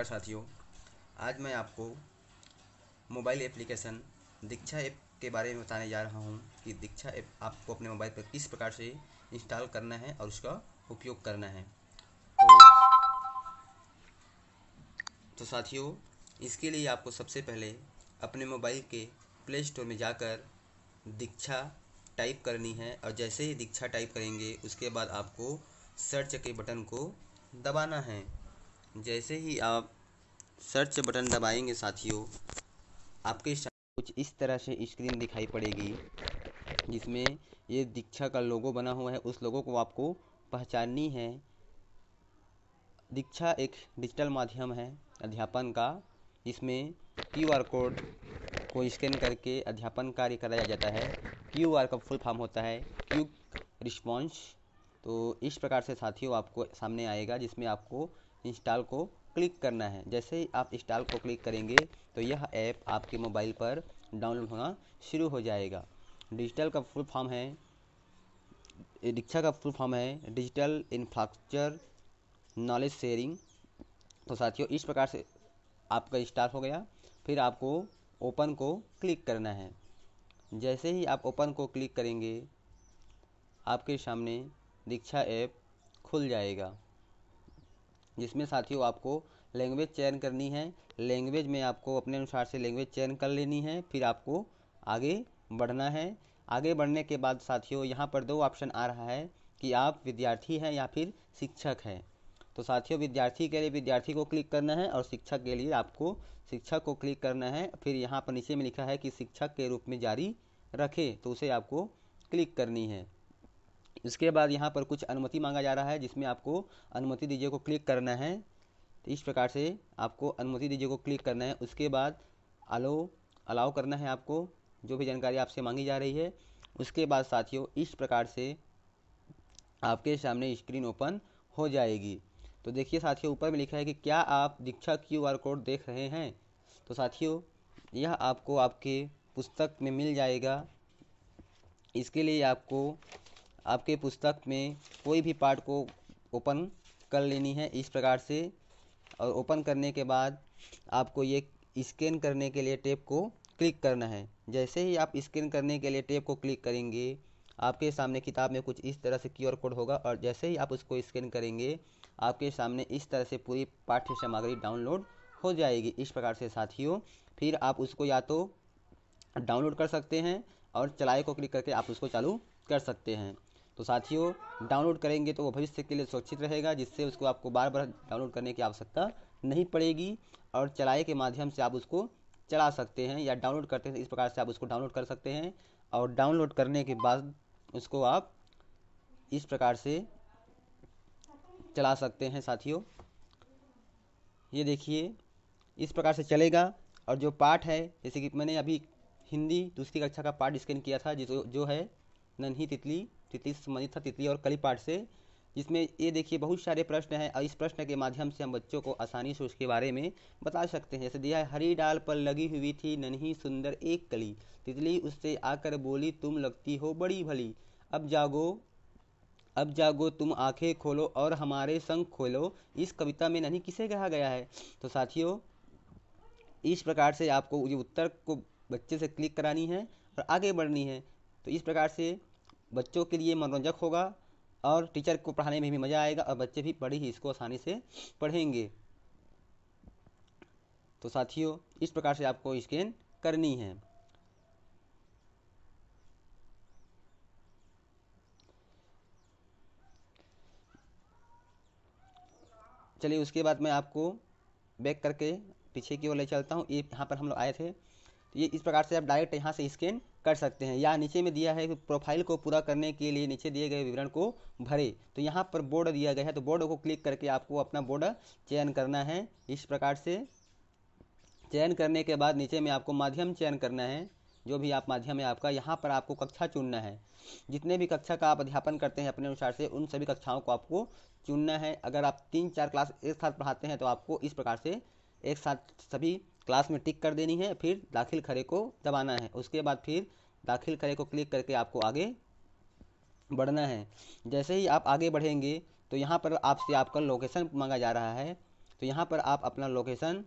नमस्कार साथियों आज मैं आपको मोबाइल एप्लीकेशन दीक्षा ऐप के बारे में बताने जा रहा हूँ कि दीक्षा ऐप आपको अपने मोबाइल पर किस प्रकार से इंस्टॉल करना है और उसका उपयोग करना है तो, तो साथियों इसके लिए आपको सबसे पहले अपने मोबाइल के प्ले स्टोर में जाकर दीक्षा टाइप करनी है और जैसे ही दीक्षा टाइप करेंगे उसके बाद आपको सर्च के बटन को दबाना है जैसे ही आप सर्च बटन दबाएंगे साथियों आपके कुछ इस तरह से स्क्रीन दिखाई पड़ेगी जिसमें ये दीक्षा का लोगो बना हुआ है उस लोगो को आपको पहचाननी है दीक्षा एक डिजिटल माध्यम है अध्यापन का इसमें क्यू आर कोड को स्कैन करके अध्यापन कार्य कराया जाता है क्यू आर का फुल फॉर्म होता है क्यू रिस्पॉन्स तो इस प्रकार से साथियों आपको सामने आएगा जिसमें आपको इंस्टॉल को क्लिक करना है जैसे ही आप इंस्टॉल को क्लिक करेंगे तो यह ऐप आपके मोबाइल पर डाउनलोड होना शुरू हो जाएगा डिजिटल का फुल फॉर्म है रिक्शा का फुल फॉर्म है डिजिटल इंफ्रास्ट्रक्चर नॉलेज शेयरिंग तो साथियों इस प्रकार से आपका इंस्टॉल हो गया फिर आपको ओपन को क्लिक करना है जैसे ही आप ओपन को क्लिक करेंगे आपके सामने रिक्शा ऐप खुल जाएगा जिसमें साथियों आपको लैंग्वेज चयन करनी है लैंग्वेज में आपको अपने अनुसार से लैंग्वेज चयन कर लेनी है फिर आपको आगे बढ़ना है आगे बढ़ने के बाद साथियों यहाँ पर दो ऑप्शन आ रहा है कि आप विद्यार्थी हैं या फिर शिक्षक हैं तो साथियों विद्यार्थी के लिए विद्यार्थी को क्लिक करना है और शिक्षक के लिए आपको शिक्षक को क्लिक करना है फिर यहाँ पर नीचे में लिखा है कि शिक्षक के रूप में जारी रखे तो उसे आपको क्लिक करनी है इसके बाद यहाँ पर कुछ अनुमति मांगा जा रहा है जिसमें आपको अनुमति दीजिए को क्लिक करना है तो इस प्रकार से आपको अनुमति दीजिए को क्लिक करना है उसके बाद अलो अलाउ करना है आपको जो भी जानकारी आपसे मांगी जा रही है उसके बाद साथियों इस प्रकार से आपके सामने स्क्रीन ओपन हो जाएगी तो देखिए साथियों ऊपर में लिखा है कि क्या आप दीक्षा क्यू आर कोड देख रहे हैं तो साथियों यह आपको आपके पुस्तक में मिल जाएगा इसके लिए आपको आपके पुस्तक में कोई भी पार्ट को ओपन कर लेनी है इस प्रकार से और ओपन करने के बाद आपको ये स्कैन करने के लिए टेप को क्लिक करना है जैसे ही आप स्कैन करने के लिए टेप को क्लिक करेंगे आपके सामने किताब में कुछ इस तरह से क्यू कोड होगा और जैसे ही आप उसको स्कैन करेंगे आपके सामने इस तरह से पूरी पाठ्य सामग्री डाउनलोड हो जाएगी इस प्रकार से साथियों फिर आप उसको या तो डाउनलोड कर सकते हैं और चलाए को क्लिक करके आप उसको चालू कर सकते हैं तो साथियों डाउनलोड करेंगे तो वो भविष्य के लिए सुरक्षित रहेगा जिससे उसको आपको बार बार डाउनलोड करने की आवश्यकता नहीं पड़ेगी और चलाए के माध्यम से आप उसको चला सकते हैं या डाउनलोड करते हैं इस प्रकार से आप उसको डाउनलोड कर सकते हैं और डाउनलोड करने के बाद उसको आप इस प्रकार से चला सकते हैं साथियों ये देखिए इस प्रकार से चलेगा और जो पाठ है जैसे कि मैंने अभी हिंदी दूसरी कक्षा का पाठ स्कैन किया था जो जो है नन्ही तितली तिथि से संबंधित था तिथि और कली पाठ से जिसमें ये देखिए बहुत सारे प्रश्न हैं और इस प्रश्न के माध्यम से हम बच्चों को आसानी से उसके बारे में बता सकते हैं जैसे दिया है हरी डाल पर लगी हुई थी नन्ही सुंदर एक कली तितली उससे आकर बोली तुम लगती हो बड़ी भली अब जागो अब जागो तुम आंखें खोलो और हमारे संग खोलो इस कविता में नहीं किसे कहा गया है तो साथियों इस प्रकार से आपको उत्तर को बच्चे से क्लिक करानी है और आगे बढ़नी है तो इस प्रकार से बच्चों के लिए मनोरंजक होगा और टीचर को पढ़ाने में भी मज़ा आएगा और बच्चे भी बड़े ही इसको आसानी से पढ़ेंगे तो साथियों इस प्रकार से आपको स्कैन करनी है चलिए उसके बाद मैं आपको बैक करके पीछे की ओर ले चलता हूँ ये यहाँ पर हम लोग आए थे तो ये इस प्रकार से आप डायरेक्ट यहाँ से स्कैन कर सकते हैं या नीचे में दिया है कि प्रोफाइल को पूरा करने के लिए नीचे दिए गए विवरण को भरे तो यहाँ पर बोर्ड दिया गया है तो बोर्ड को क्लिक करके आपको अपना बोर्ड चयन करना है इस प्रकार से चयन करने के बाद नीचे में आपको माध्यम चयन करना है जो भी आप माध्यम है आपका यहाँ पर आपको कक्षा चुनना है जितने भी कक्षा का आप अध्यापन करते हैं अपने अनुसार से उन सभी कक्षाओं को आपको चुनना है अगर आप तीन चार क्लास एक साथ पढ़ाते हैं तो आपको इस प्रकार से एक साथ सभी क्लास में टिक कर देनी है फिर दाखिल खरे को दबाना है उसके बाद फिर दाखिल खरे को क्लिक करके आपको आगे बढ़ना है जैसे ही आप आगे बढ़ेंगे तो यहाँ पर आपसे आपका लोकेशन मांगा जा रहा है तो यहाँ पर आप अपना लोकेशन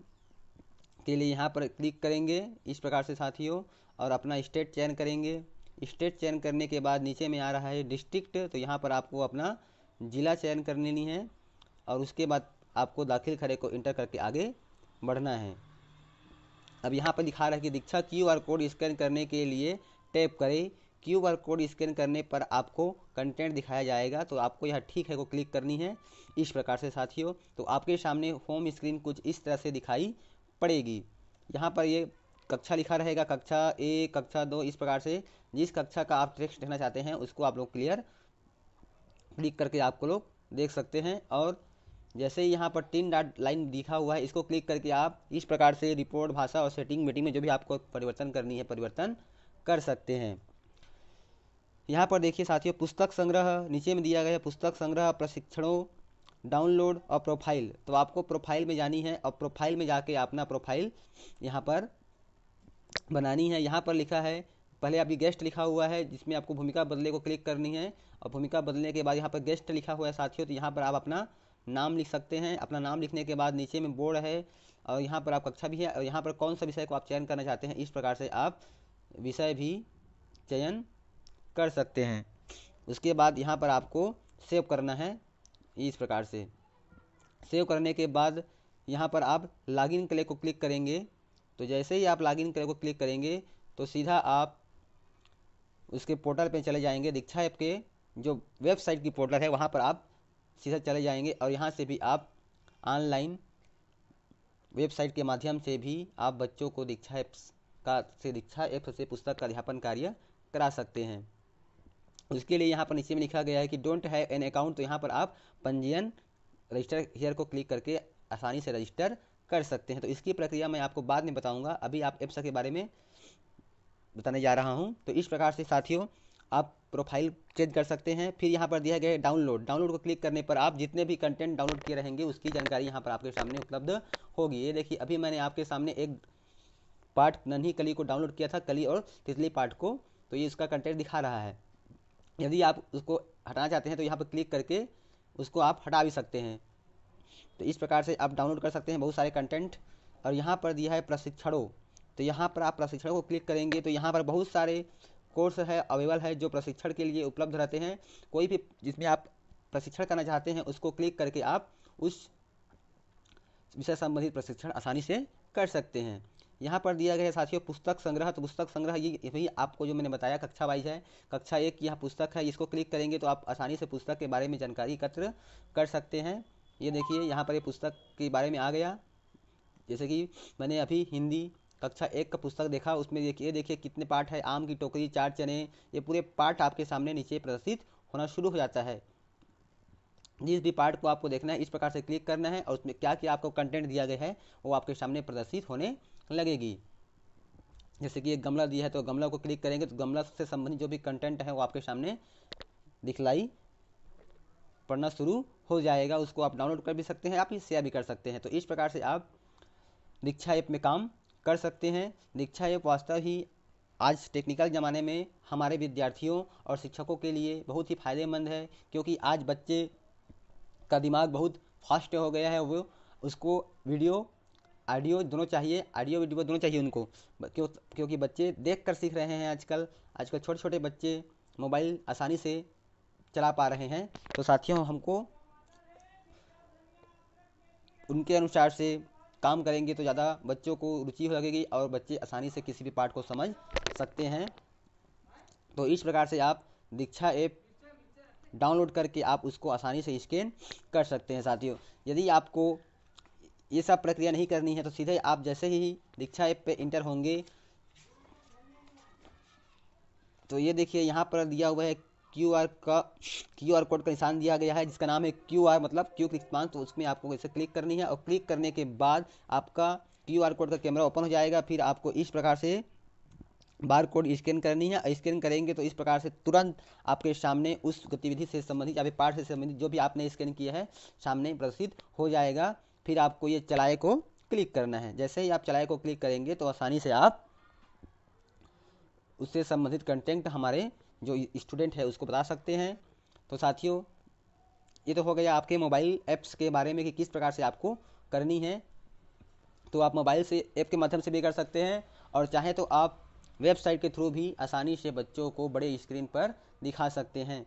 के लिए यहाँ पर क्लिक करेंगे इस प्रकार से साथियों और अपना स्टेट चयन करेंगे स्टेट चयन करने के बाद नीचे में आ रहा है डिस्ट्रिक्ट तो यहाँ पर आपको अपना ज़िला चयन कर लेनी है और उसके बाद आपको दाखिल खड़े को इंटर करके आगे बढ़ना है अब यहाँ पर दिखा रहा है कि Diksha Q R code scan करने के लिए टैप करें क्यू आर कोड स्कैन करने पर आपको कंटेंट दिखाया जाएगा तो आपको यह ठीक है को क्लिक करनी है इस प्रकार से साथियों तो आपके सामने होम स्क्रीन कुछ इस तरह से दिखाई पड़ेगी यहाँ पर ये कक्षा लिखा रहेगा कक्षा ए कक्षा दो इस प्रकार से जिस कक्षा का आप टेक्स्ट देखना चाहते हैं उसको आप लोग क्लियर क्लिक करके आपको लोग देख सकते हैं और जैसे ही यहाँ पर तीन डाट लाइन दिखा हुआ है इसको क्लिक करके आप इस प्रकार से रिपोर्ट भाषा और सेटिंग मीटिंग में जो भी आपको परिवर्तन करनी है परिवर्तन कर सकते हैं यहाँ पर देखिए साथियों पुस्तक संग्रह नीचे में दिया गया है पुस्तक संग्रह प्रशिक्षणों डाउनलोड और प्रोफाइल तो आपको प्रोफाइल में जानी है और प्रोफाइल में जाके अपना प्रोफाइल यहाँ पर बनानी है यहाँ पर लिखा है पहले अभी गेस्ट लिखा हुआ है जिसमें आपको भूमिका बदले को क्लिक करनी है और भूमिका बदलने के बाद यहाँ पर गेस्ट लिखा हुआ है साथियों तो यहाँ पर आप अपना नाम लिख सकते हैं अपना नाम लिखने के बाद नीचे में बोर्ड है और यहाँ पर आप कक्षा भी है और यहाँ पर कौन सा विषय को आप चयन करना चाहते हैं इस प्रकार से आप विषय भी चयन कर सकते हैं उसके बाद यहाँ पर आपको सेव करना है इस प्रकार से सेव करने के बाद यहाँ पर आप लॉगिन क्ले को क्लिक करेंगे तो जैसे ही आप लॉगिन क्ले को क्लिक करेंगे तो सीधा आप उसके पोर्टल पे चले जाएंगे दीक्षा ऐप के जो वेबसाइट की पोर्टल है वहाँ पर आप सीधा चले जाएंगे और यहाँ से भी आप ऑनलाइन वेबसाइट के माध्यम से भी आप बच्चों को दीक्षा एप्स का से दीक्षा एप्स से पुस्तक का अध्यापन कार्य करा सकते हैं उसके लिए यहाँ पर नीचे में लिखा गया है कि डोंट हैव एन अकाउंट तो यहाँ पर आप पंजीयन रजिस्टर हेयर को क्लिक करके आसानी से रजिस्टर कर सकते हैं तो इसकी प्रक्रिया मैं आपको बाद में बताऊँगा अभी आप एप्स के बारे में बताने जा रहा हूँ तो इस प्रकार से साथियों आप प्रोफाइल चेंज कर सकते हैं फिर यहाँ पर दिया गया है डाउनलोड डाउनलोड को क्लिक करने पर आप जितने भी कंटेंट डाउनलोड किए रहेंगे उसकी जानकारी यहाँ पर आपके सामने उपलब्ध होगी ये देखिए अभी मैंने आपके सामने एक पार्ट नन्ही कली को डाउनलोड किया था कली और तितली पार्ट को तो ये उसका कंटेंट दिखा रहा है यदि आप उसको हटाना चाहते हैं तो यहाँ पर क्लिक करके उसको आप हटा भी सकते हैं तो इस प्रकार से आप डाउनलोड कर सकते हैं बहुत सारे कंटेंट और यहाँ पर दिया है प्रशिक्षणों तो यहाँ पर आप प्रशिक्षणों को क्लिक करेंगे तो यहाँ पर बहुत सारे कोर्स है अवेलेबल है जो प्रशिक्षण के लिए उपलब्ध रहते हैं कोई भी जिसमें आप प्रशिक्षण करना चाहते हैं उसको क्लिक करके आप उस विषय संबंधित प्रशिक्षण आसानी से कर सकते हैं यहाँ पर दिया गया है साथियों पुस्तक संग्रह तो पुस्तक संग्रह ये यही आपको जो मैंने बताया कक्षा वाइज है कक्षा एक की यहाँ पुस्तक है इसको क्लिक करेंगे तो आप आसानी से पुस्तक के बारे में जानकारी एकत्र कर सकते हैं ये देखिए यहाँ पर ये पुस्तक के बारे में आ गया जैसे कि मैंने अभी हिंदी कक्षा एक का पुस्तक देखा उसमें देखिए देखिए कितने पार्ट है आम की टोकरी चार चने ये पूरे पार्ट आपके सामने नीचे प्रदर्शित होना शुरू हो जाता है जिस भी पार्ट को आपको देखना है इस प्रकार से क्लिक करना है और उसमें क्या क्या आपको कंटेंट दिया गया है वो आपके सामने प्रदर्शित होने लगेगी जैसे कि एक गमला दिया है तो गमला को क्लिक करेंगे तो गमला से संबंधित जो भी कंटेंट है वो आपके सामने दिखलाई पढ़ना शुरू हो जाएगा उसको आप डाउनलोड कर भी सकते हैं आप शेयर भी कर सकते हैं तो इस प्रकार से आप दीक्षा ऐप में काम कर सकते हैं दीक्षा एप वास्तव ही आज टेक्निकल ज़माने में हमारे विद्यार्थियों और शिक्षकों के लिए बहुत ही फ़ायदेमंद है क्योंकि आज बच्चे का दिमाग बहुत फास्ट हो गया है वो उसको वीडियो ऑडियो दोनों चाहिए ऑडियो वीडियो दोनों चाहिए उनको क्यों क्योंकि बच्चे देख कर सीख रहे हैं आजकल आजकल छोटे छोटे बच्चे मोबाइल आसानी से चला पा रहे हैं तो साथियों हमको उनके अनुसार से काम करेंगे तो ज़्यादा बच्चों को रुचि हो लगेगी और बच्चे आसानी से किसी भी पार्ट को समझ सकते हैं तो इस प्रकार से आप दीक्षा ऐप डाउनलोड करके आप उसको आसानी से स्कैन कर सकते हैं साथियों यदि आपको ये सब प्रक्रिया नहीं करनी है तो सीधे आप जैसे ही दीक्षा ऐप पे इंटर होंगे तो ये देखिए यहाँ पर दिया हुआ है क्यू आर का क्यू आर कोड का निशान दिया गया है जिसका नाम है क्यू आर मतलब क्यू रिस्पांस तो उसमें आपको इसे क्लिक करनी है और क्लिक करने के बाद आपका क्यू आर कोड का कैमरा ओपन हो जाएगा फिर आपको इस प्रकार से बार कोड स्कैन करनी है स्कैन करेंगे तो इस प्रकार से तुरंत आपके सामने उस गतिविधि से संबंधित या फिर पार्ट से संबंधित जो भी आपने स्कैन किया है सामने प्रदर्शित हो जाएगा फिर आपको ये चलाए को क्लिक करना है जैसे ही आप चलाए को क्लिक करेंगे तो आसानी से आप उससे संबंधित कंटेंट हमारे जो स्टूडेंट है उसको बता सकते हैं तो साथियों ये तो हो गया आपके मोबाइल ऐप्स के बारे में कि किस प्रकार से आपको करनी है तो आप मोबाइल से ऐप के माध्यम से भी कर सकते हैं और चाहे तो आप वेबसाइट के थ्रू भी आसानी से बच्चों को बड़े स्क्रीन पर दिखा सकते हैं